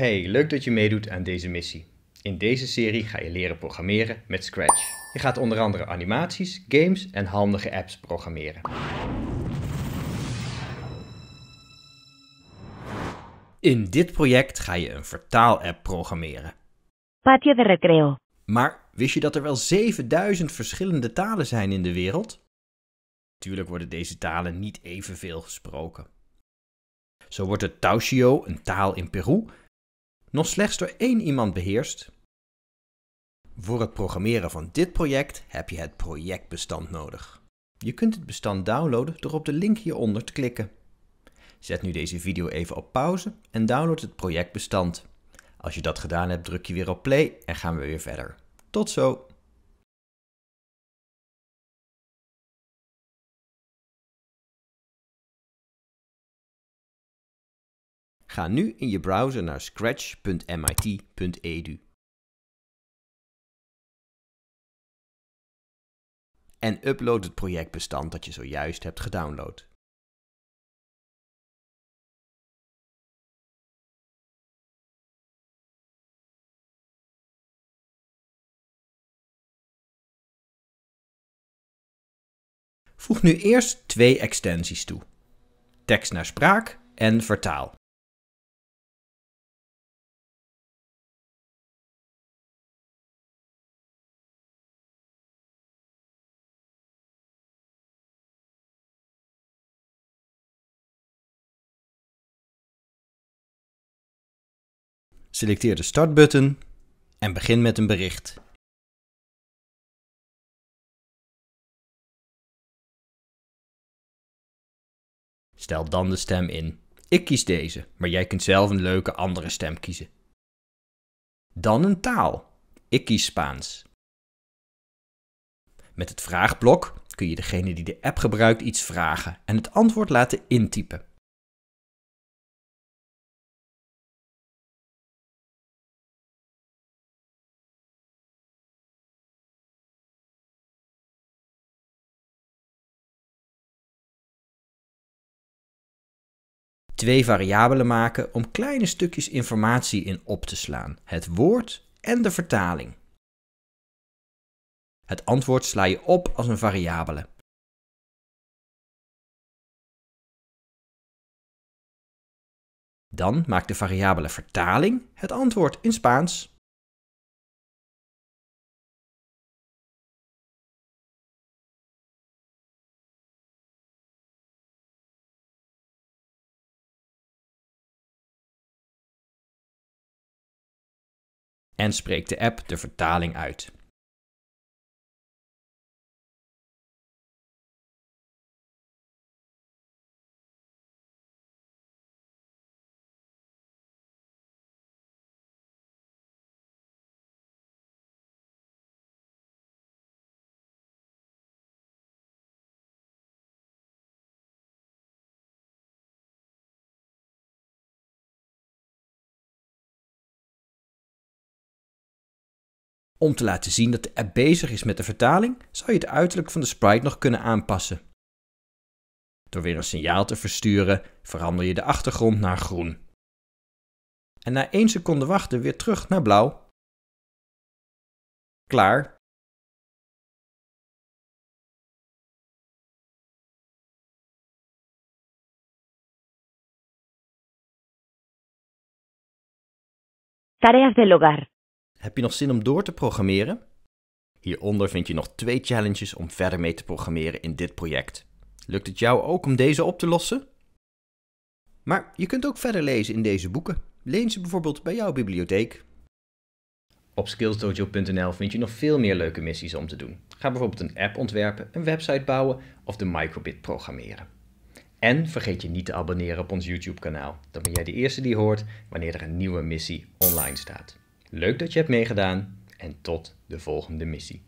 Hey, leuk dat je meedoet aan deze missie. In deze serie ga je leren programmeren met Scratch. Je gaat onder andere animaties, games en handige apps programmeren. In dit project ga je een vertaalapp programmeren. Patio de recreo. Maar wist je dat er wel 7000 verschillende talen zijn in de wereld? Natuurlijk worden deze talen niet evenveel gesproken. Zo wordt het Tauchio een taal in Peru, nog slechts door één iemand beheerst? Voor het programmeren van dit project heb je het projectbestand nodig. Je kunt het bestand downloaden door op de link hieronder te klikken. Zet nu deze video even op pauze en download het projectbestand. Als je dat gedaan hebt, druk je weer op play en gaan we weer verder. Tot zo! Ga nu in je browser naar scratch.mit.edu. En upload het projectbestand dat je zojuist hebt gedownload. Voeg nu eerst twee extensies toe: tekst naar spraak en vertaal. Selecteer de startbutton en begin met een bericht. Stel dan de stem in. Ik kies deze, maar jij kunt zelf een leuke andere stem kiezen. Dan een taal. Ik kies Spaans. Met het vraagblok kun je degene die de app gebruikt iets vragen en het antwoord laten intypen. twee variabelen maken om kleine stukjes informatie in op te slaan, het woord en de vertaling. Het antwoord sla je op als een variabele. Dan maakt de variabele vertaling het antwoord in Spaans. en spreekt de app de vertaling uit. Om te laten zien dat de app bezig is met de vertaling, zou je het uiterlijk van de sprite nog kunnen aanpassen. Door weer een signaal te versturen, verander je de achtergrond naar groen. En na 1 seconde wachten weer terug naar blauw. Klaar. Tareas del hogar. Heb je nog zin om door te programmeren? Hieronder vind je nog twee challenges om verder mee te programmeren in dit project. Lukt het jou ook om deze op te lossen? Maar je kunt ook verder lezen in deze boeken. Leen ze bijvoorbeeld bij jouw bibliotheek. Op skillsdojo.nl vind je nog veel meer leuke missies om te doen. Ga bijvoorbeeld een app ontwerpen, een website bouwen of de microbit programmeren. En vergeet je niet te abonneren op ons YouTube kanaal. Dan ben jij de eerste die hoort wanneer er een nieuwe missie online staat. Leuk dat je hebt meegedaan en tot de volgende missie.